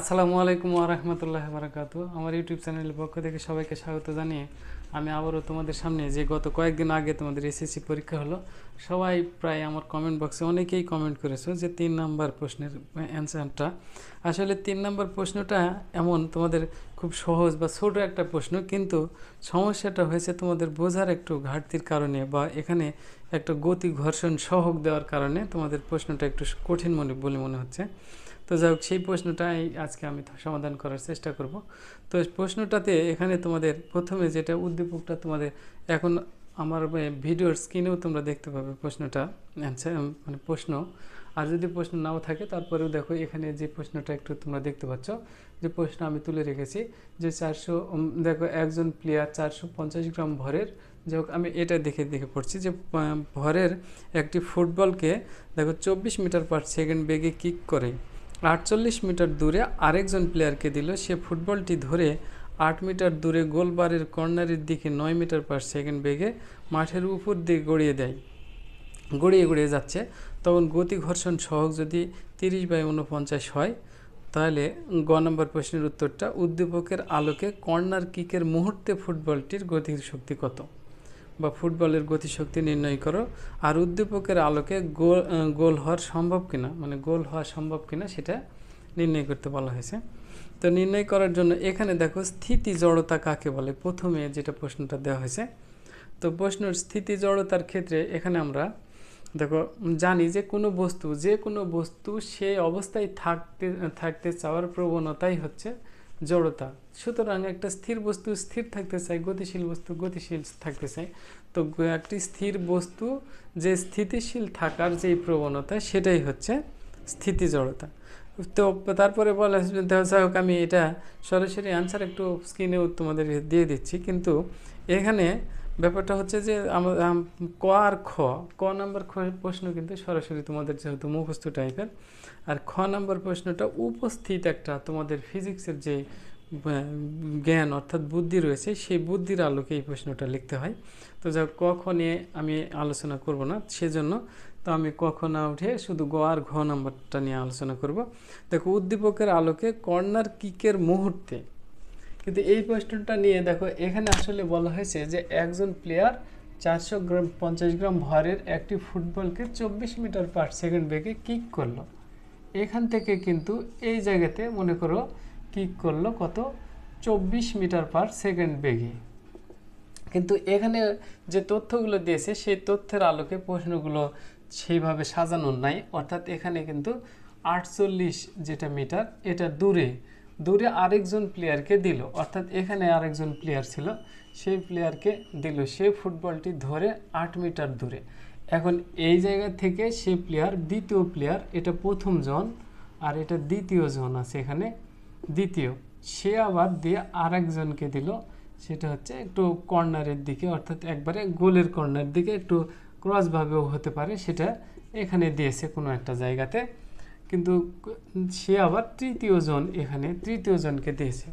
আসসালামু আলাইকুম আরহামতুল্লাহ বারাকাতু আমার ইউটিউব চ্যানেলের পক্ষ থেকে সবাইকে স্বাগত জানিয়ে আমি আবারও তোমাদের সামনে যে গত কয়েকদিন আগে তোমাদের এসএসসি পরীক্ষা হলো সবাই প্রায় আমার কমেন্ট বক্সে অনেকেই কমেন্ট করেছো যে তিন নাম্বার প্রশ্নের অ্যান্সারটা আসলে তিন নাম্বার প্রশ্নটা এমন তোমাদের খুব সহজ বা ছোট একটা প্রশ্ন কিন্তু সমস্যাটা হয়েছে তোমাদের বোঝার একটু ঘাটতির কারণে বা এখানে একটা গতি ঘর্ষণ সহক দেওয়ার কারণে তোমাদের প্রশ্নটা একটু কঠিন মনে বলে মনে হচ্ছে তো যাই হোক সেই প্রশ্নটাই আজকে আমি সমাধান করার চেষ্টা করব তো প্রশ্নটাতে এখানে তোমাদের প্রথমে যেটা উদ্দীপকটা তোমাদের এখন আমার ভিডিওর স্ক্রিনেও তোমরা দেখতে পাবে প্রশ্নটা অ্যান্সার মানে প্রশ্ন আর যদি প্রশ্ন নাও থাকে তারপরেও দেখো এখানে যে প্রশ্নটা একটু তোমরা দেখতে পাচ্ছ যে প্রশ্ন আমি তুলে রেখেছি যে চারশো দেখো একজন প্লেয়ার চারশো গ্রাম ভরের যাই হোক আমি এটা দেখে দেখে পড়ছি যে ভরের একটি ফুটবলকে দেখো চব্বিশ মিটার পার সেকেন্ড বেগে কিক করে আটচল্লিশ মিটার দূরে আরেকজন প্লেয়ারকে দিল সে ফুটবলটি ধরে আট মিটার দূরে গোলবারের কর্নারের দিকে নয় মিটার পার সেকেন্ড বেগে মাঠের উপর দিয়ে গড়িয়ে দেয় গড়িয়ে গড়িয়ে যাচ্ছে তখন গতি ঘর্ষণ সহগ যদি তিরিশ বাই উনপঞ্চাশ হয় তাহলে গ নম্বর প্রশ্নের উত্তরটা উদ্দীপকের আলোকে কর্নার কিকের মুহূর্তে ফুটবলটির গতির শক্তি কত বা ফুটবলের গতিশক্তি নির্ণয় করো আর উদ্দীপকের আলোকে গোল গোল হওয়ার সম্ভব কিনা মানে গোল হওয়া সম্ভব কিনা সেটা নির্ণয় করতে বলা হয়েছে তো নির্ণয় করার জন্য এখানে দেখো স্থিতি জড়তা কাকে বলে প্রথমে যেটা প্রশ্নটা দেওয়া হয়েছে তো প্রশ্নের স্থিতি জড়তার ক্ষেত্রে এখানে আমরা দেখো জানি যে কোনো বস্তু যে কোনো বস্তু সেই অবস্থায় থাকতে থাকতে চাওয়ার প্রবণতাই হচ্ছে জড়তা সুতরাং একটা স্থির বস্তু স্থির থাকতে চায় গতিশীল বস্তু গতিশীল থাকতে চায় তো একটি স্থির বস্তু যে স্থিতিশীল থাকার যে প্রবণতা সেটাই হচ্ছে স্থিতি জড়তা তো তারপরে বলে যাই হোক আমি এটা সরাসরি আনসার একটু স্ক্রিনেও তোমাদের দিয়ে দিচ্ছি কিন্তু এখানে ব্যাপারটা হচ্ছে যে ক আর খ ক নাম্বার প্রশ্ন কিন্তু সরাসরি তোমাদের যেহেতু মুখস্থ টাইপের আর খ নাম্বার প্রশ্নটা উপস্থিত একটা তোমাদের ফিজিক্সের যে জ্ঞান অর্থাৎ বুদ্ধি রয়েছে সেই বুদ্ধির আলোকে এই প্রশ্নটা লিখতে হয় তো যা ক খ নিয়ে আমি আলোচনা করব না সেজন্য তো আমি কখন না উঠে শুধু গ আর ঘ নাম্বারটা নিয়ে আলোচনা করব দেখো উদ্দীপকের আলোকে কর্নার কিকের মুহূর্তে কিন্তু এই প্রশ্নটা নিয়ে দেখো এখানে আসলে বলা হয়েছে যে একজন প্লেয়ার চারশো গ্রাম পঞ্চাশ গ্রাম ভরের একটি ফুটবলকে চব্বিশ মিটার পার সেকেন্ড বেগে কিক করলো এখান থেকে কিন্তু এই জায়গাতে মনে করো কিক করলো কত চব্বিশ মিটার পার সেকেন্ড বেগে কিন্তু এখানে যে তথ্যগুলো দিয়েছে সেই তথ্যের আলোকে প্রশ্নগুলো সেইভাবে সাজানো নাই অর্থাৎ এখানে কিন্তু আটচল্লিশ যেটা মিটার এটা দূরে দূরে আরেকজন প্লেয়ারকে দিল অর্থাৎ এখানে আরেকজন প্লেয়ার ছিল সেই প্লেয়ারকে দিল সে ফুটবলটি ধরে আট মিটার দূরে এখন এই জায়গা থেকে সে প্লেয়ার দ্বিতীয় প্লেয়ার এটা প্রথম জন আর এটা দ্বিতীয় জন আছে এখানে দ্বিতীয় সে আবার দিয়ে আর একজনকে দিল সেটা হচ্ছে একটু কর্নারের দিকে অর্থাৎ একবারে গোলের কর্নার দিকে একটু ক্রসভাবেও হতে পারে সেটা এখানে দিয়েছে কোনো একটা জায়গাতে কিন্তু সে আবার তৃতীয় জন এখানে তৃতীয় জনকে দিয়েছে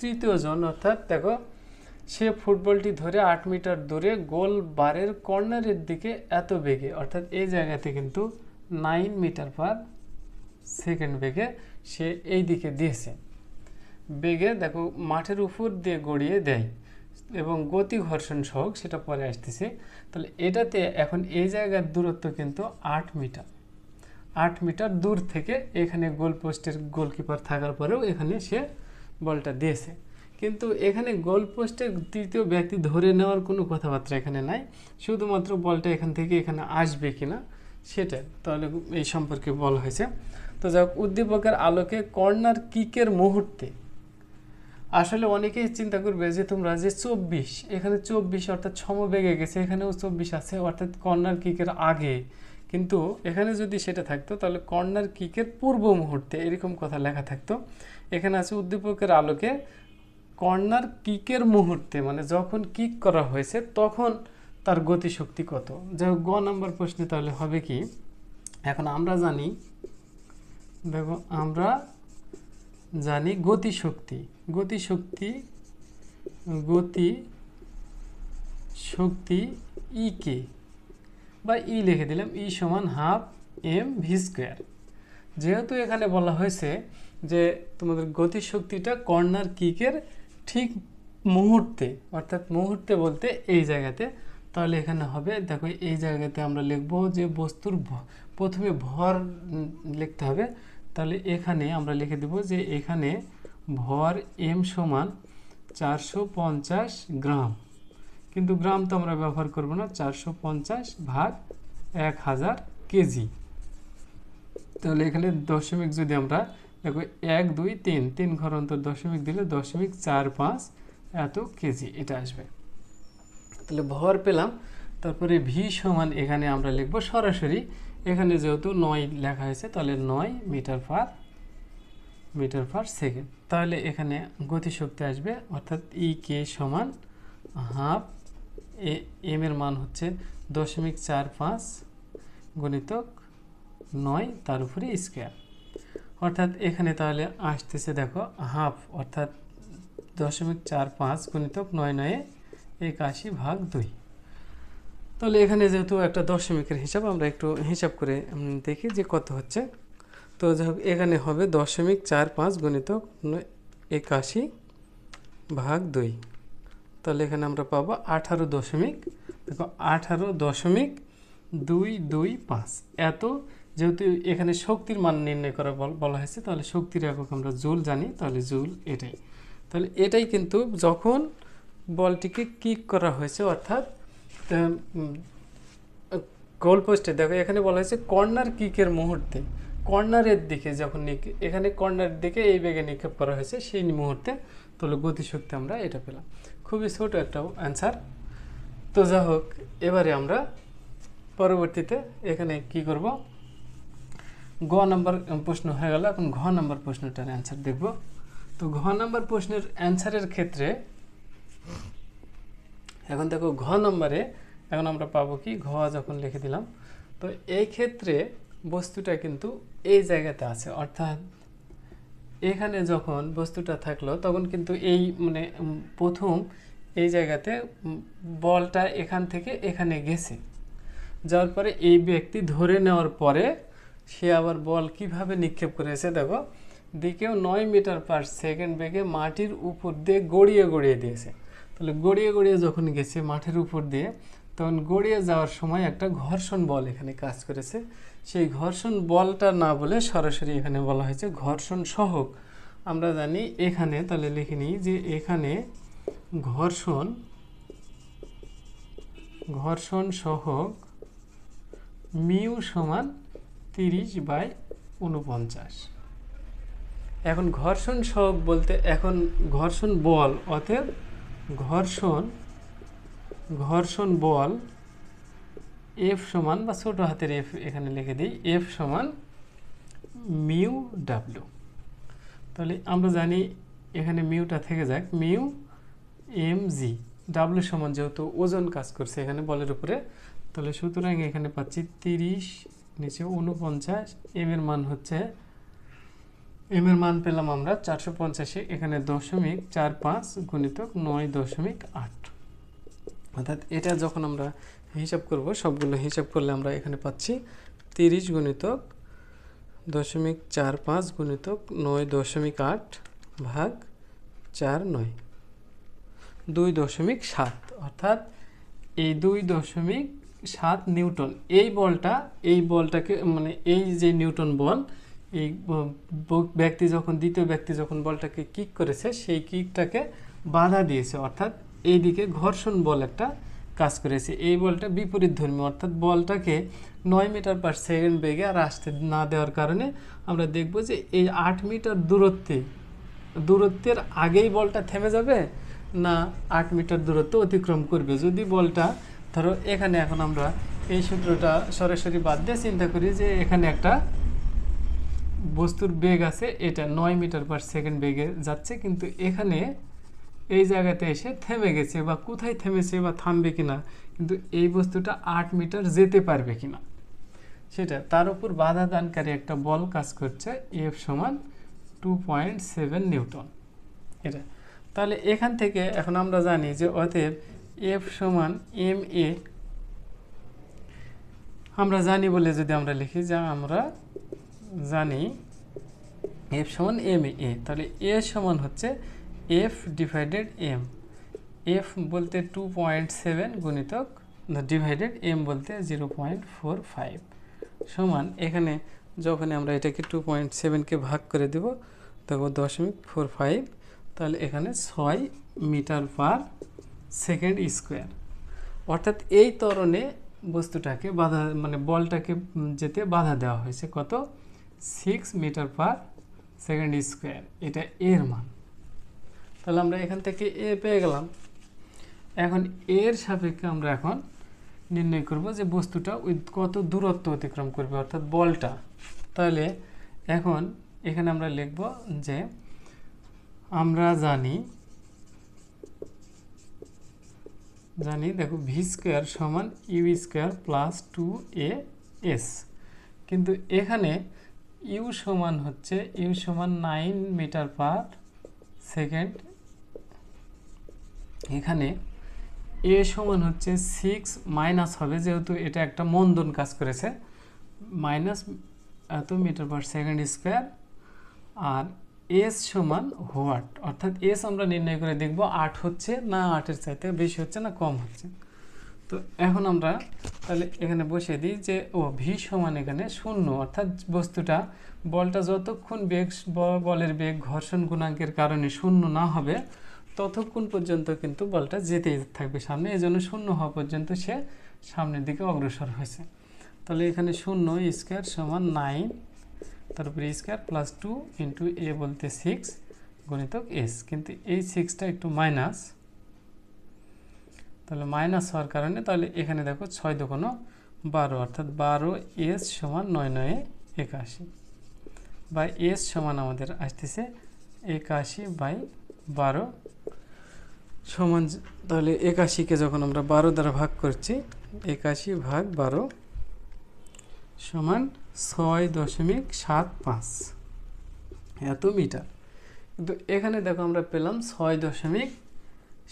তৃতীয় জন অর্থাৎ দেখো সে ফুটবলটি ধরে আট মিটার দূরে গোল বারের কর্নারের দিকে এত বেগে অর্থাৎ এই জায়গাতে কিন্তু নাইন মিটার পার সেকেন্ড বেগে সে এই দিকে দিয়েছে বেগে দেখো মাঠের উপর দিয়ে গড়িয়ে দেয় এবং গতি ঘর্ষণ সহক সেটা পরে আসতেছে তাহলে এটাতে এখন এই জায়গার দূরত্ব কিন্তু আট মিটার আট মিটার দূর থেকে এখানে গোল পোস্টের গোলকিপার থাকার পরেও এখানে সে বলটা দিয়েছে কিন্তু এখানে গোল পোস্টের তৃতীয় ব্যক্তি ধরে নেওয়ার কোনো কথাবার্তা এখানে নাই শুধুমাত্র বলটা এখান থেকে এখানে আসবে কিনা সেটা তাহলে এই সম্পর্কে বলা হয়েছে তো যাক উদ্দীপকের আলোকে কর্নার কিকের মুহূর্তে আসলে অনেকেই চিন্তা করবে যে তোমরা যে চব্বিশ এখানে চব্বিশ অর্থাৎ সমবেগে গেছে এখানেও চব্বিশ আছে অর্থাৎ কর্নার কিকের আগে কিন্তু এখানে যদি সেটা থাকতো তাহলে কর্নার কিকের পূর্ব মুহূর্তে এরকম কথা লেখা থাকতো এখানে আছে উদ্দীপকের আলোকে কর্নার কিকের মুহূর্তে মানে যখন কিক করা হয়েছে তখন তার গতিশক্তি কত যাই হোক গ নাম্বার প্রশ্নে তাহলে হবে কি এখন আমরা জানি দেখো আমরা জানি গতিশক্তি গতিশক্তি গতি শক্তি ই কে বা ই লিখে দিলাম ই সমান হাফ এম ভি স্কোয়ার যেহেতু এখানে বলা হয়েছে যে তোমাদের গতিশক্তিটা কর্নার কিকের ঠিক মুহূর্তে অর্থাৎ মুহূর্তে বলতে এই জায়গাতে তাহলে এখানে হবে দেখো এই জায়গাতে আমরা লিখব যে বস্তুর প্রথমে ভর লিখতে হবে তাহলে এখানে আমরা লিখে দেব যে এখানে ভর এম সমান চারশো গ্রাম কিন্তু গ্রাম তো আমরা ব্যবহার করব না চারশো ভাগ এক হাজার কেজি তাহলে এখানে দশমিক যদি আমরা দেখো এক দুই তিন তিন ঘর অন্তর দশমিক দিলে দশমিক চার পাঁচ এত কেজি এটা আসবে তাহলে ভর পেলাম তারপরে ভি সমান এখানে আমরা লিখব সরাসরি এখানে যেহেতু নয় লেখা হয়েছে তাহলে নয় metre per metre per second তাহলে এখানে গতিশক্তি আসবে অর্থাৎ ই e কে সমান হাফ এ এম এর মান হচ্ছে দশমিক চার পাঁচ গণিতক নয় তার উপরে স্কোয়ার অর্থাৎ এখানে তাহলে আসতেছে দেখো হাফ অর্থাৎ দশমিক চার পাঁচ গণিতক নয় নয়ে একাশি ভাগ দুই তাহলে এখানে যেহেতু একটা দশমিকের হিসাব আমরা একটু হিসাব করে দেখি যে কত হচ্ছে তো যাই এখানে হবে দশমিক চার পাঁচ গণিত একাশি ভাগ দুই তাহলে এখানে আমরা পাবো আঠারো দশমিক দেখো আঠারো দশমিক দুই দুই পাঁচ এত যেহেতু এখানে শক্তির মান নির্ণয় করা বলা হয়েছে তাহলে শক্তির একক আমরা জুল জানি তাহলে জুল এটাই তাহলে এটাই কিন্তু যখন বলটিকে কিক করা হয়েছে অর্থাৎ গোল পোস্টে দেখো এখানে বলা হয়েছে কর্নার কিকের মুহূর্তে কর্নারের দিকে যখন এখানে কর্নারের দিকে এই বেগে নিক্ষেপ করা হয়েছে সেই মুহূর্তে তাহলে গতিশক্তি আমরা এটা পেলাম খুবই ছোট একটা অ্যান্সার তো যা হোক এবারে আমরা পরবর্তীতে এখানে কি করব গ নাম্বার প্রশ্ন হয়ে গেল এখন ঘ নাম্বার প্রশ্নটার অ্যান্সার দেখব তো ঘ নাম্বার প্রশ্নের অ্যান্সারের ক্ষেত্রে এখন দেখো ঘ নম্বরে এখন আমরা পাবো কি ঘ যখন লিখে দিলাম তো এই ক্ষেত্রে বস্তুটা কিন্তু এই জায়গাতে আছে অর্থাৎ এখানে যখন বস্তুটা থাকলো তখন কিন্তু এই মানে প্রথম এই জায়গাতে বলটা এখান থেকে এখানে গেছে যাওয়ার পরে এই ব্যক্তি ধরে নেওয়ার পরে সে আবার বল কিভাবে নিক্ষেপ করেছে দেখো দিকেও নয় মিটার পার সেকেন্ড বেগে মাটির উপর দিয়ে গড়িয়ে গড়িয়ে দিয়েছে তাহলে গড়িয়ে গড়িয়ে যখন গেছে মাঠের উপর দিয়ে তখন গড়িয়ে যাওয়ার সময় একটা ঘর্ষণ বল এখানে কাজ করেছে সেই ঘর্ষণ বলটা না বলে সরাসরি এখানে বলা হয়েছে ঘর্ষণ সহক আমরা জানি এখানে তাহলে লিখে নিই যে এখানে ঘর্ষণ ঘর্ষণ সহক মিউ সমান তিরিশ বাই উনপঞ্চাশ এখন ঘর্ষণ সহক বলতে এখন ঘর্ষণ বল অতএব ঘর্ষণ ঘর্ষণ বল এফ সমান বা ছোটো হাতের এফ এখানে লিখে দিই এফ সমান মিউ ডাব্লিউ তাহলে আমরা জানি এখানে মিউটা থেকে যাক মিউ এম জি ডাব্লিউ সমান যেহেতু ওজন কাজ করছে এখানে বলের উপরে তাহলে সুতরাং এখানে পাচ্ছি তিরিশ নিচে উনপঞ্চাশ এম এর মান হচ্ছে এম এর মান পেলাম আমরা চারশো পঞ্চাশে এখানে দশমিক চার পাঁচ গুণিতক নয় দশমিক আট অর্থাৎ এটা যখন আমরা হিসাব করব সবগুলো হিসাব করলে আমরা এখানে পাচ্ছি তিরিশ গুণিতক দশমিক চার পাঁচ গুণিতক নয় দশমিক আট ভাগ চার নয় দুই দশমিক সাত অর্থাৎ এই দুই দশমিক সাত নিউটন এই বলটা এই বলটাকে মানে এই যে নিউটন বল এই ব্যক্তি যখন দ্বিতীয় ব্যক্তি যখন বলটাকে কিক করেছে সেই কিকটাকে বাধা দিয়েছে অর্থাৎ এইদিকে ঘর্ষণ বল একটা কাজ করেছে এই বলটা বিপরীত ধর্মী অর্থাৎ বলটাকে নয় মিটার পার সেকেন্ড বেগে আর আসতে না দেওয়ার কারণে আমরা দেখব যে এই আট মিটার দূরত্বে দূরত্বের আগেই বলটা থেমে যাবে না আট মিটার দূরত্ব অতিক্রম করবে যদি বলটা ধরো এখানে এখন আমরা এই সূত্রটা সরাসরি বাদ দিয়ে চিন্তা করি যে এখানে একটা বস্তুর বেগ আছে এটা নয় মিটার পার সেকেন্ড বেগে যাচ্ছে কিন্তু এখানে এই জায়গাতে এসে থেমে গেছে বা কোথায় থেমেছে বা থামবে কিনা কিন্তু এই বস্তুটা আট মিটার যেতে পারবে কিনা সেটা তার উপর বাধা দানকারী একটা বল কাজ করছে এফ সমান টু পয়েন্ট সেভেন নিউটন এটা তাহলে এখান থেকে এখন আমরা জানি যে অতএব এফ সমান এম এ আমরা জানি বলে যদি আমরা লিখি যা আমরা জানি এফ সমান এম এ এ তাহলে এ সমান হচ্ছে এফ ডিভাইডেড এম এফ বলতে টু পয়েন্ট সেভেন গুণিতক ডিভাইডেড এম বলতে জিরো পয়েন্ট ফোর ফাইভ সমান এখানে যখন আমরা এটাকে টু পয়েন্ট সেভেনকে ভাগ করে দেব তখন দশমিক ফোর ফাইভ তাহলে এখানে ছয় মিটার পার সেকেন্ড স্কোয়ার অর্থাৎ এই তরণে বস্তুটাকে বাধা মানে বলটাকে যেতে বাধা দেওয়া হয়েছে কত six metre per second square এটা এর মান তাহলে আমরা এখান থেকে এ পেয়ে গেলাম এখন এর সাপেক্ষে আমরা এখন নির্ণয় করব যে বস্তুটা ওই কত দূরত্ব অতিক্রম করবে অর্থাৎ বলটা তাহলে এখন এখানে আমরা লিখব যে আমরা জানি জানি দেখো ভি স্কোয়ার সমান U square plus two A S কিন্তু এখানে ইউ সমান হচ্ছে ইউ সমান নাইন মিটার পার সেকেন্ড এখানে এ সমান হচ্ছে সিক্স মাইনাস হবে যেহেতু এটা একটা মন্দন কাজ করেছে মাইনাস এত মিটার পার সেকেন্ড স্কোয়ার আর এস সমান হোয়াট অর্থাৎ এস আমরা নির্ণয় করে দেখব আট হচ্ছে না আটের চাইতে বেশি হচ্ছে না কম হচ্ছে তো এখন আমরা তাহলে এখানে বসিয়ে দিই যে ও ভি সমান এখানে শূন্য অর্থাৎ বস্তুটা বলটা যতক্ষণ বেগ বলের বেগ ঘর্ষণ গুণাঙ্কের কারণে শূন্য না হবে ততক্ষণ পর্যন্ত কিন্তু বলটা যেতেই থাকবে সামনে এই জন্য শূন্য হওয়া পর্যন্ত সে সামনের দিকে অগ্রসর হয়েছে তাহলে এখানে শূন্য স্কোয়ার সমান নাইন তারপরে square plus two into A বলতে সিক্স গণিতক এস কিন্তু এই সিক্সটা একটু মাইনাস তাহলে মাইনাস হওয়ার কারণে তাহলে এখানে দেখো ছয় দোকানো বারো অর্থাৎ বারো এস সমান নয় নয়ে একাশি বা এস সমান আমাদের আসতেছে একাশি বাই বারো সমান তাহলে একাশিকে যখন আমরা বারো দ্বারা ভাগ করছি একাশি ভাগ বারো সমান ছয় দশমিক সাত পাঁচ এত মিটার কিন্তু এখানে দেখো আমরা পেলাম ছয় দশমিক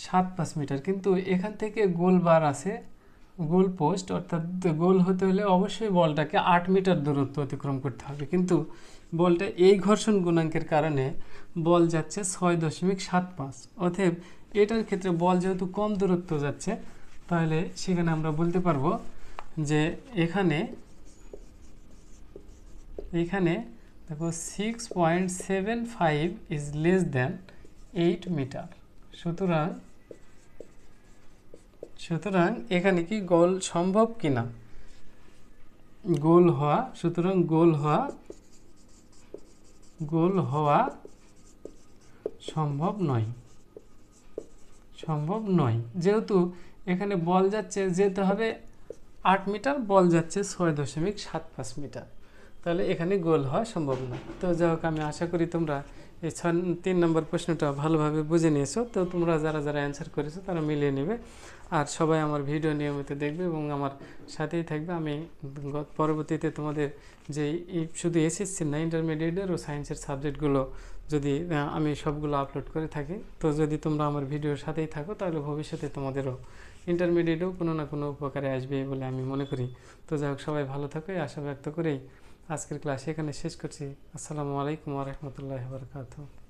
সাত পাঁচ মিটার কিন্তু এখান থেকে গোল বার আছে গোল পোস্ট অর্থাৎ গোল হতে হলে অবশ্যই বলটাকে আট মিটার দূরত্ব অতিক্রম করতে হবে কিন্তু বলটা এই ঘর্ষণ গুণাঙ্কের কারণে বল যাচ্ছে ছয় দশমিক সাত পাঁচ অতএব এটার ক্ষেত্রে বল যেহেতু কম দূরত্ব যাচ্ছে তাহলে সেখানে আমরা বলতে পারবো যে এখানে এখানে দেখো six point seven five is less than eight metre সুতরাং সুতরাং এখানে কি গোল সম্ভব কিনা গোল হওয়া সুতরাং গোল হওয়া গোল হওয়া সম্ভব নয় সম্ভব নয় যেহেতু এখানে বল যাচ্ছে যেতে হবে আট মিটার বল যাচ্ছে ছয় দশমিক সাত পাঁচ মিটার তাহলে এখানে গোল হওয়া সম্ভব নয় তো যাই আমি আশা করি তোমরা এই ছ তিন নম্বর প্রশ্নটা ভালোভাবে বুঝে নিয়েছো তো তোমরা যারা যারা অ্যান্সার করেছো তারা মিলিয়ে নেবে আর সবাই আমার ভিডিও নিয়মিত দেখবে এবং আমার সাথেই থাকবে আমি পরবর্তীতে তোমাদের যে শুধু এসএসসি না ইন্টারমিডিয়েটের ও সায়েন্সের সাবজেক্টগুলো যদি আমি সবগুলো আপলোড করে থাকি তো যদি তোমরা আমার ভিডিওর সাথেই থাকো তাহলে ভবিষ্যতে তোমাদেরও ইন্টারমিডিয়েটেও কোনো না কোনো উপকারে আসবে বলে আমি মনে করি তো যাই হোক সবাই ভালো থাকো আশা ব্যক্ত করেই আজকের ক্লাস এখানে শেষ করছি আসসালামু আলাইকুম রহমতুল্লাহ বরকাত